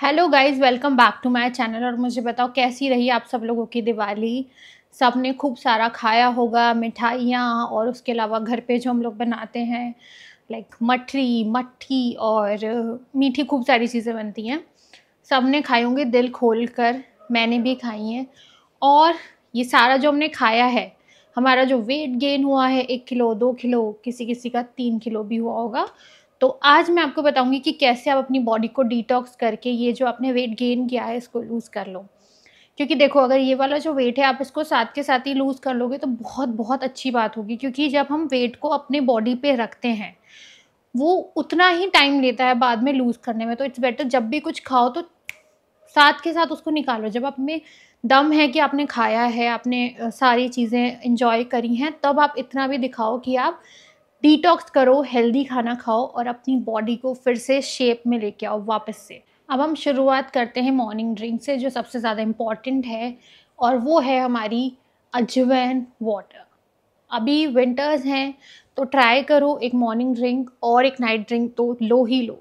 hello guys welcome back to my channel और मुझे बताओ कैसी रही आप सब लोगों की दिवाली सब ने खूब सारा खाया होगा मिठाइयाँ और उसके अलावा घर पे जो हम लोग बनाते हैं लाइक मठरी मट्ठी और मीठी खूब सारी चीज़ें बनती हैं सब ने खाए होंगे दिल खोल कर मैंने भी खाई हैं और ये सारा जो हमने खाया है हमारा जो वेट गेन हुआ है एक किलो दो किलो किसी किसी का तीन किलो भी हुआ होगा तो आज मैं आपको बताऊंगी कि कैसे आप अपनी बॉडी को डिटॉक्स करके ये जो आपने वेट गेन किया है इसको लूज़ कर लो क्योंकि देखो अगर ये वाला जो वेट है आप इसको साथ के साथ ही लूज़ कर लोगे तो बहुत बहुत अच्छी बात होगी क्योंकि जब हम वेट को अपने बॉडी पे रखते हैं वो उतना ही टाइम लेता है बाद में लूज़ करने में तो इट्स बेटर जब भी कुछ खाओ तो साथ के साथ उसको निकालो जब आप में दम है कि आपने खाया है आपने सारी चीज़ें इंजॉय करी हैं तब आप इतना भी दिखाओ कि आप डिटॉक्स करो हेल्दी खाना खाओ और अपनी बॉडी को फिर से शेप में लेके आओ वापस से अब हम शुरुआत करते हैं मॉर्निंग ड्रिंक से जो सबसे ज़्यादा इम्पॉर्टेंट है और वो है हमारी अजवैन वाटर अभी विंटर्स हैं तो ट्राई करो एक मॉर्निंग ड्रिंक और एक नाइट ड्रिंक तो लो ही लो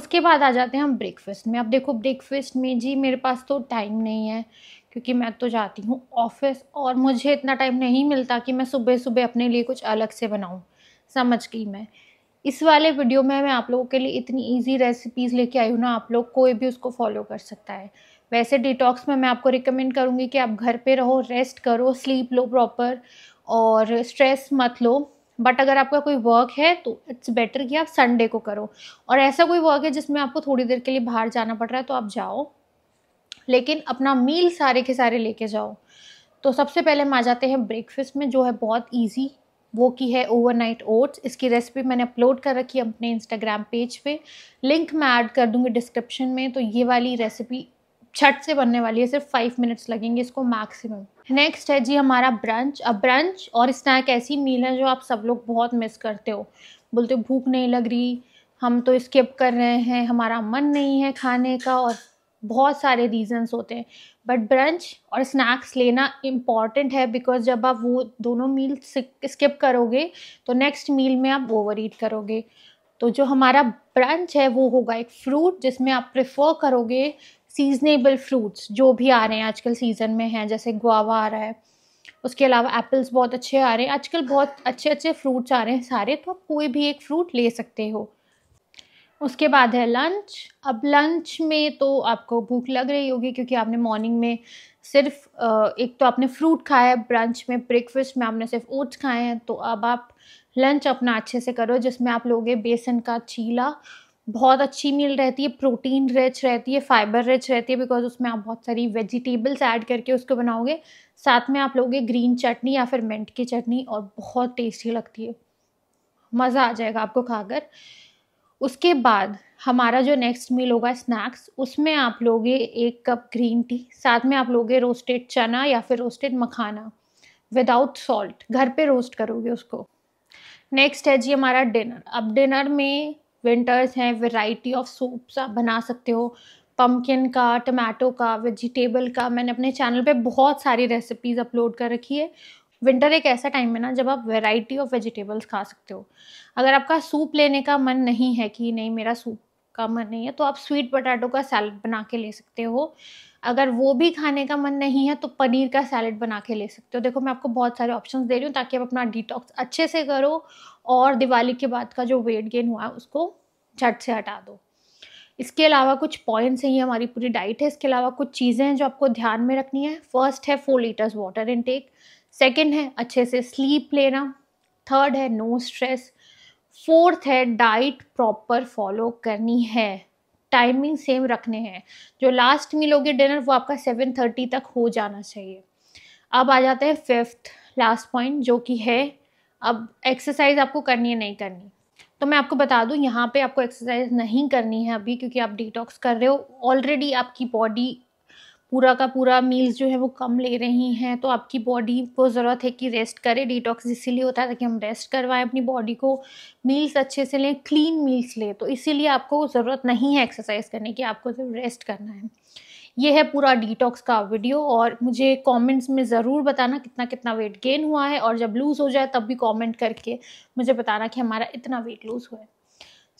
उसके बाद आ जाते हैं हम ब्रेकफास्ट में अब देखो ब्रेकफास्ट में जी मेरे पास तो टाइम नहीं है क्योंकि मैं तो जाती हूँ ऑफिस और मुझे इतना टाइम नहीं मिलता कि मैं सुबह सुबह अपने लिए कुछ अलग से बनाऊँ समझ गई मैं इस वाले वीडियो में मैं आप लोगों के लिए इतनी इजी रेसिपीज़ लेके आई हूँ ना आप लोग कोई भी उसको फॉलो कर सकता है वैसे डिटॉक्स में मैं आपको रिकमेंड करूँगी कि आप घर पे रहो रेस्ट करो स्लीप लो प्रॉपर और स्ट्रेस मत लो बट अगर आपका कोई वर्क है तो इट्स बेटर कि आप संडे को करो और ऐसा कोई वर्क है जिसमें आपको थोड़ी देर के लिए बाहर जाना पड़ रहा है तो आप जाओ लेकिन अपना मील सारे के सारे लेके जाओ तो सबसे पहले हम आ जाते हैं ब्रेकफास्ट में जो है बहुत ईजी वो की है ओवरनाइट ओट्स इसकी रेसिपी मैंने अपलोड कर रखी है अपने इंस्टाग्राम पेज पे लिंक मैं ऐड कर दूँगी डिस्क्रिप्शन में तो ये वाली रेसिपी छट से बनने वाली है सिर्फ फाइव मिनट्स लगेंगे इसको मैक्सिमम नेक्स्ट है जी हमारा ब्रंच अब ब्रंच और स्नैक ऐसी मील है जो आप सब लोग बहुत मिस करते हो बोलते हो भूख नहीं लग रही हम तो स्किप कर रहे हैं हमारा मन नहीं है खाने का और बहुत सारे रीजंस होते हैं बट ब्रंच और स्नैक्स लेना इम्पॉर्टेंट है बिकॉज जब आप वो दोनों मील स्किप करोगे तो नेक्स्ट मील में आप ओवर ईट करोगे तो जो हमारा ब्रंच है वो होगा एक फ्रूट जिसमें आप प्रिफर करोगे सीजनेबल फ्रूट्स जो भी आ रहे हैं आजकल सीज़न में हैं जैसे गुआवा आ रहा है उसके अलावा एप्पल्स बहुत अच्छे आ रहे हैं आजकल बहुत अच्छे अच्छे फ्रूट्स आ रहे हैं सारे तो आप कोई भी एक फ्रूट ले सकते हो उसके बाद है लंच अब लंच में तो आपको भूख लग रही होगी क्योंकि आपने मॉर्निंग में सिर्फ एक तो आपने फ्रूट खाया है ब्रंच में ब्रेकफास्ट में आपने सिर्फ ओट्स खाए हैं तो अब आप लंच अपना अच्छे से करो जिसमें आप लोगे बेसन का चीला बहुत अच्छी मील रहती है प्रोटीन रिच रहती है फाइबर रिच रहती है बिकॉज उसमें आप बहुत सारी वेजिटेबल्स ऐड करके उसको बनाओगे साथ में आप लोगे ग्रीन चटनी या फिर मिंट की चटनी और बहुत टेस्टी लगती है मज़ा आ जाएगा आपको खाकर उसके बाद हमारा जो नेक्स्ट मील होगा स्नैक्स उसमें आप लोगे एक कप ग्रीन टी साथ में आप लोगे रोस्टेड चना या फिर रोस्टेड मखाना विदाउट सॉल्ट घर पे रोस्ट करोगे उसको नेक्स्ट है जी हमारा डिनर अब डिनर में विंटर्स हैं वैरायटी ऑफ सूप्स आप बना सकते हो पम्पकिन का टमाटो का वेजिटेबल का मैंने अपने चैनल पे बहुत सारी रेसिपीज़ अपलोड कर रखी है विंटर एक ऐसा टाइम है ना जब आप वैरायटी ऑफ वेजिटेबल्स खा सकते हो अगर आपका सूप लेने का मन नहीं है कि नहीं मेरा सूप का मन नहीं है तो आप स्वीट पोटैटो का सैलड बना के ले सकते हो अगर वो भी खाने का मन नहीं है तो पनीर का सैलड बना के ले सकते हो देखो मैं आपको बहुत सारे ऑप्शंस दे रही हूँ ताकि आप अपना डिटॉक्स अच्छे से करो और दिवाली के बाद का जो वेट गेन हुआ है उसको झट से हटा दो इसके अलावा कुछ पॉइंट्स हैं ये हमारी पूरी डाइट है इसके अलावा कुछ चीज़ें हैं जो आपको ध्यान में रखनी है फर्स्ट है four litres water intake second है अच्छे से स्लीप लेना थर्ड है नो स्ट्रेस फोर्थ है डाइट प्रॉपर फॉलो करनी है टाइमिंग सेम रखने हैं जो लास्ट मील होगी डिनर वो आपका सेवन थर्टी तक हो जाना चाहिए अब आ जाते हैं फिफ्थ लास्ट पॉइंट जो कि है अब एक्सरसाइज आपको करनी है नहीं करनी तो मैं आपको बता दूं यहाँ पे आपको एक्सरसाइज नहीं करनी है अभी क्योंकि आप डिटॉक्स कर रहे हो ऑलरेडी आपकी बॉडी पूरा का पूरा मील्स जो है वो कम ले रही हैं तो आपकी बॉडी को ज़रूरत है कि रेस्ट करे डिटॉक्स इसीलिए होता है ताकि हम रेस्ट करवाएं अपनी बॉडी को मील्स अच्छे से लें क्लीन मील्स लें तो इसीलिए आपको ज़रूरत नहीं है एक्सरसाइज करने की आपको सिर्फ रेस्ट करना है ये है पूरा डिटॉक्स का वीडियो और मुझे कमेंट्स में ज़रूर बताना कितना कितना वेट गेन हुआ है और जब लूज़ हो जाए तब भी कमेंट करके मुझे बताना कि हमारा इतना वेट लूज़ हुआ है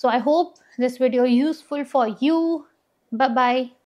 so I hope this video useful for you bye bye